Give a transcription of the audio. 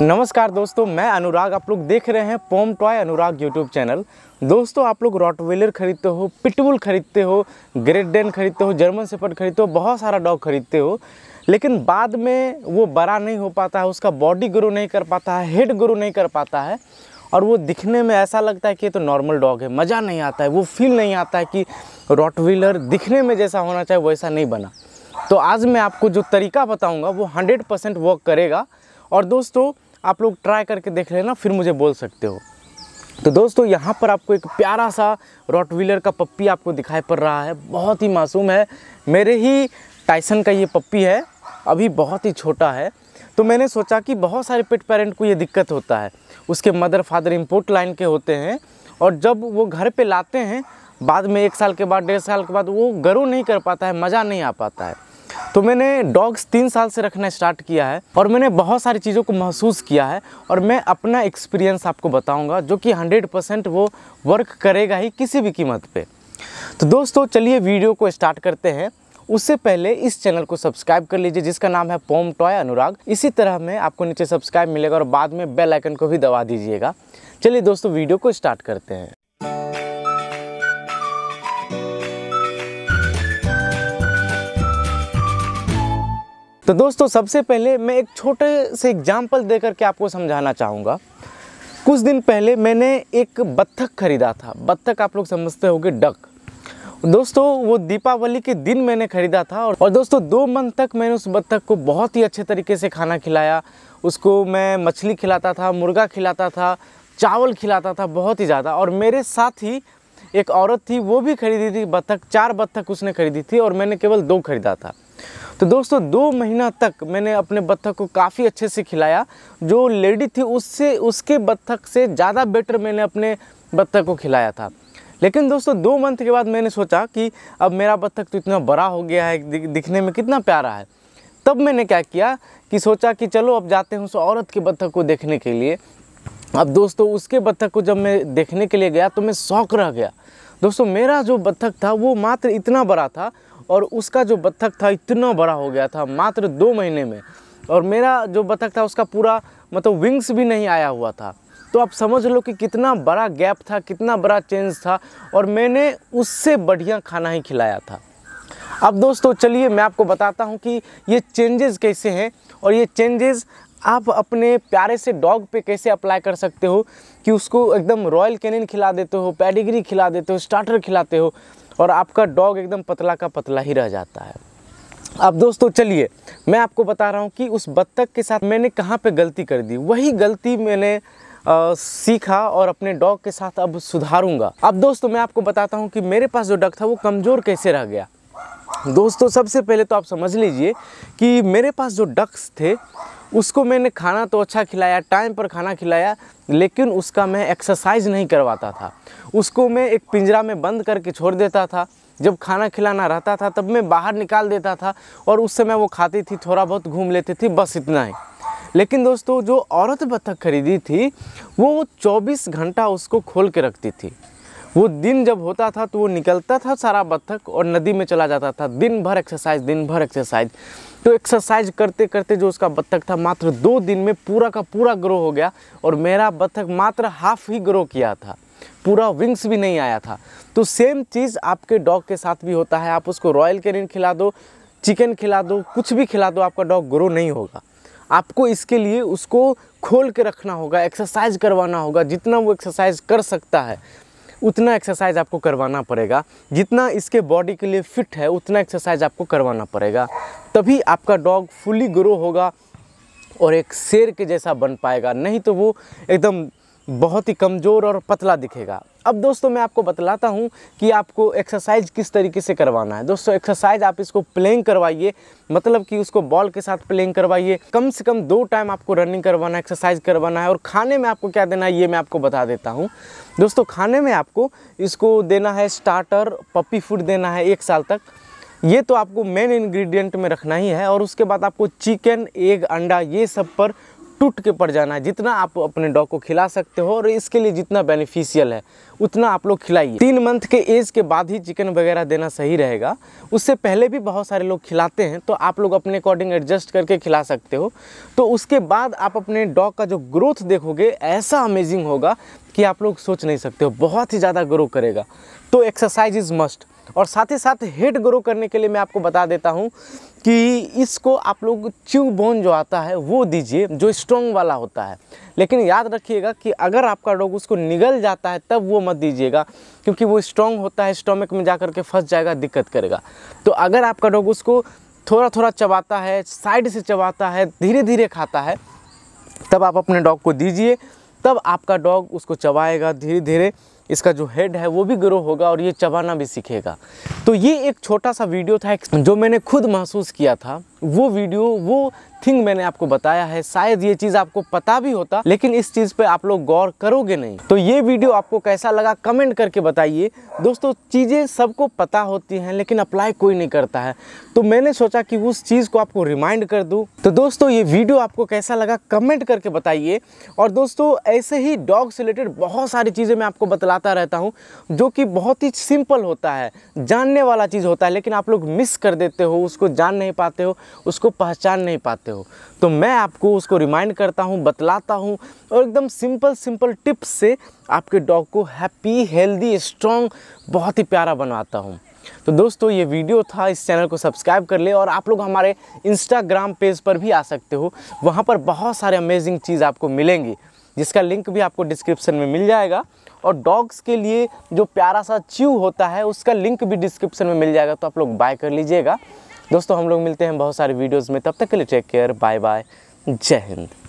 नमस्कार दोस्तों मैं अनुराग आप लोग देख रहे हैं पोम टॉय अनुराग यूट्यूब चैनल दोस्तों आप लोग रॉटवेलर खरीदते हो पिटबुल खरीदते हो ग्रेट डेन खरीदते हो जर्मन सेपट खरीदते हो बहुत सारा डॉग खरीदते हो लेकिन बाद में वो बड़ा नहीं हो पाता है उसका बॉडी ग्रो नहीं कर पाता है हेड ग्रो नहीं कर पाता है और वो दिखने में ऐसा लगता है कि ये तो नॉर्मल डॉग है मज़ा नहीं आता है वो फील नहीं आता है कि रॉटवीलर दिखने में जैसा होना चाहिए वैसा नहीं बना तो आज मैं आपको जो तरीका बताऊँगा वो हंड्रेड परसेंट वर्क करेगा और दोस्तों आप लोग ट्राई करके देख लेना फिर मुझे बोल सकते हो तो दोस्तों यहाँ पर आपको एक प्यारा सा रॉट व्हीलर का पप्पी आपको दिखाई पड़ रहा है बहुत ही मासूम है मेरे ही टाइसन का ये पप्पी है अभी बहुत ही छोटा है तो मैंने सोचा कि बहुत सारे पेट पेरेंट को ये दिक्कत होता है उसके मदर फादर इम्पोर्ट लाइन के होते हैं और जब वो घर पे लाते हैं बाद में एक साल के बाद डेढ़ साल के बाद वो ग्रो नहीं कर पाता है मज़ा नहीं आ पाता है तो मैंने डॉग्स तीन साल से रखना स्टार्ट किया है और मैंने बहुत सारी चीज़ों को महसूस किया है और मैं अपना एक्सपीरियंस आपको बताऊंगा जो कि 100% वो वर्क करेगा ही किसी भी कीमत पे तो दोस्तों चलिए वीडियो को स्टार्ट करते हैं उससे पहले इस चैनल को सब्सक्राइब कर लीजिए जिसका नाम है पोम टॉय अनुराग इसी तरह में आपको नीचे सब्सक्राइब मिलेगा और बाद में बेलाइकन को भी दबा दीजिएगा चलिए दोस्तों वीडियो को स्टार्ट करते हैं तो दोस्तों सबसे पहले मैं एक छोटे से एग्जाम्पल दे करके आपको समझाना चाहूँगा कुछ दिन पहले मैंने एक बत्थक खरीदा था बत्थक आप लोग समझते होंगे डक दोस्तों वो दीपावली के दिन मैंने ख़रीदा था और, और दोस्तों दो मंथ तक मैंने उस बत्तख को बहुत ही अच्छे तरीके से खाना खिलाया उसको मैं मछली खिलाता था मुर्गा खिलाता था चावल खिलाता था बहुत ही ज़्यादा और मेरे साथ ही एक औरत थी वो भी खरीदी थी बत्तख चार बत्तख उसने खरीदी थी और मैंने केवल दो खरीदा था तो दोस्तों दो महीना तक मैंने अपने बत्तख को काफ़ी अच्छे से खिलाया जो लेडी थी उससे उसके बत्तख से ज़्यादा बेटर मैंने अपने बत्तख को खिलाया था लेकिन दोस्तों दो मंथ के बाद मैंने सोचा कि अब मेरा बत्तख तो इतना बड़ा हो गया है दिखने में कितना प्यारा है तब मैंने क्या किया कि सोचा कि चलो अब जाते हैं उस औरत के बत्तख को देखने के लिए अब दोस्तों उसके बत्तख को जब मैं देखने के लिए गया तो मैं शौक रह गया दोस्तों मेरा जो बत्तख था वो मात्र इतना बड़ा था और उसका जो बत्थक था इतना बड़ा हो गया था मात्र दो महीने में और मेरा जो बत्थक था उसका पूरा मतलब विंग्स भी नहीं आया हुआ था तो आप समझ लो कि कितना बड़ा गैप था कितना बड़ा चेंज था और मैंने उससे बढ़िया खाना ही खिलाया था अब दोस्तों चलिए मैं आपको बताता हूँ कि ये चेंजेस कैसे हैं और ये चेंजेस आप अपने प्यारे से डॉग पे कैसे अप्लाई कर सकते हो कि उसको एकदम रॉयल कैनिन खिला देते हो पैडिग्री खिला देते हो स्टार्टर खिलाते हो और आपका डॉग एकदम पतला का पतला ही रह जाता है अब दोस्तों चलिए मैं आपको बता रहा हूँ कि उस बत्तख के साथ मैंने कहाँ पे गलती कर दी वही गलती मैंने आ, सीखा और अपने डॉग के साथ अब सुधारूंगा अब दोस्तों मैं आपको बताता हूँ कि मेरे पास जो डग था वो कमज़ोर कैसे रह गया दोस्तों सबसे पहले तो आप समझ लीजिए कि मेरे पास जो डक्स थे उसको मैंने खाना तो अच्छा खिलाया टाइम पर खाना खिलाया लेकिन उसका मैं एक्सरसाइज नहीं करवाता था उसको मैं एक पिंजरा में बंद करके छोड़ देता था जब खाना खिलाना रहता था तब मैं बाहर निकाल देता था और उस समय वो खाती थी थोड़ा बहुत घूम लेती थी बस इतना ही लेकिन दोस्तों जो औरत बत्तख खरीदी थी वो 24 घंटा उसको खोल के रखती थी वो दिन जब होता था तो वो निकलता था सारा बत्थक और नदी में चला जाता था दिन भर एक्सरसाइज दिन भर एक्सरसाइज तो एक्सरसाइज करते करते जो उसका बत्थक था मात्र दो दिन में पूरा का पूरा ग्रो हो गया और मेरा बत्थक मात्र हाफ ही ग्रो किया था पूरा विंग्स भी नहीं आया था तो सेम चीज़ आपके डॉग के साथ भी होता है आप उसको रॉयल कैरिन खिला दो चिकन खिला दो कुछ भी खिला दो आपका डॉग ग्रो नहीं होगा आपको इसके लिए उसको खोल के रखना होगा एक्सरसाइज करवाना होगा जितना वो एक्सरसाइज कर सकता है उतना एक्सरसाइज आपको करवाना पड़ेगा जितना इसके बॉडी के लिए फिट है उतना एक्सरसाइज आपको करवाना पड़ेगा तभी आपका डॉग फुली ग्रो होगा और एक शेर के जैसा बन पाएगा नहीं तो वो एकदम बहुत ही कमज़ोर और पतला दिखेगा अब दोस्तों मैं आपको बतलाता हूँ कि आपको एक्सरसाइज किस तरीके से करवाना है दोस्तों एक्सरसाइज आप इसको प्लेइंग करवाइए मतलब कि उसको बॉल के साथ प्लेइंग करवाइए कम से कम दो टाइम आपको रनिंग करवाना है एक्सरसाइज करवाना है और खाने में आपको क्या देना है ये मैं आपको बता देता हूँ दोस्तों खाने में आपको इसको देना है स्टार्टर पपी फूड देना है एक साल तक ये तो आपको मेन इंग्रेडिएंट में रखना ही है और उसके बाद आपको चिकन एग अंडा ये सब पर टूट के पड़ जाना है जितना आप अपने डॉग को खिला सकते हो और इसके लिए जितना बेनिफिशियल है उतना आप लोग खिलाइए तीन मंथ के एज के बाद ही चिकन वगैरह देना सही रहेगा उससे पहले भी बहुत सारे लोग खिलाते हैं तो आप लोग अपने अकॉर्डिंग एडजस्ट करके खिला सकते हो तो उसके बाद आप अपने डॉग का जो ग्रोथ देखोगे ऐसा अमेजिंग होगा कि आप लोग सोच नहीं सकते हो बहुत ही ज़्यादा ग्रो करेगा तो एक्सरसाइज इज़ मस्ट और साथ ही साथ हेड ग्रो करने के लिए मैं आपको बता देता हूँ कि इसको आप लोग च्यू बोन जो आता है वो दीजिए जो स्ट्रॉन्ग वाला होता है लेकिन याद रखिएगा कि अगर आपका डॉग उसको निगल जाता है तब वो मत दीजिएगा क्योंकि वो स्ट्रॉन्ग होता है स्टोमिक में जा के फंस जाएगा दिक्कत करेगा तो अगर आपका डॉग उसको थोड़ा थोड़ा चबाता है साइड से चबाता है धीरे धीरे खाता है तब आप अपने डॉग को दीजिए तब आपका डॉग उसको चबाएगा धीरे धीरे इसका जो हेड है वो भी ग्रो होगा और ये चबाना भी सीखेगा तो ये एक छोटा सा वीडियो था जो मैंने खुद महसूस किया था वो वीडियो वो थिंग मैंने आपको बताया है शायद ये चीज़ आपको पता भी होता लेकिन इस चीज़ पे आप लोग गौर करोगे नहीं तो ये वीडियो आपको कैसा लगा कमेंट करके बताइए दोस्तों चीज़ें सबको पता होती हैं लेकिन अप्लाई कोई नहीं करता है तो मैंने सोचा कि उस चीज़ को आपको रिमाइंड कर दूँ तो दोस्तों ये वीडियो आपको कैसा लगा कमेंट करके बताइए और दोस्तों ऐसे ही डॉग से रिलेटेड बहुत सारी चीज़ें मैं आपको बतलाता रहता हूँ जो कि बहुत ही सिंपल होता है जानने वाला चीज़ होता है लेकिन आप लोग मिस कर देते हो उसको जान नहीं पाते हो उसको पहचान नहीं पाते सकते हो तो मैं आपको उसको रिमाइंड करता हूँ बतलाता हूँ और एकदम सिंपल सिंपल टिप्स से आपके डॉग को हैप्पी हेल्दी स्ट्रॉन्ग बहुत ही प्यारा बनवाता हूँ तो दोस्तों ये वीडियो था इस चैनल को सब्सक्राइब कर ले और आप लोग हमारे इंस्टाग्राम पेज पर भी आ सकते हो वहाँ पर बहुत सारे अमेजिंग चीज़ आपको मिलेंगी जिसका लिंक भी आपको डिस्क्रिप्शन में मिल जाएगा और डॉग्स के लिए जो प्यारा सा च्यू होता है उसका लिंक भी डिस्क्रिप्शन में मिल जाएगा तो आप लोग बाय कर लीजिएगा दोस्तों हम लोग मिलते हैं बहुत सारे वीडियोज़ में तब तक के लिए टेक केयर बाय बाय जय हिंद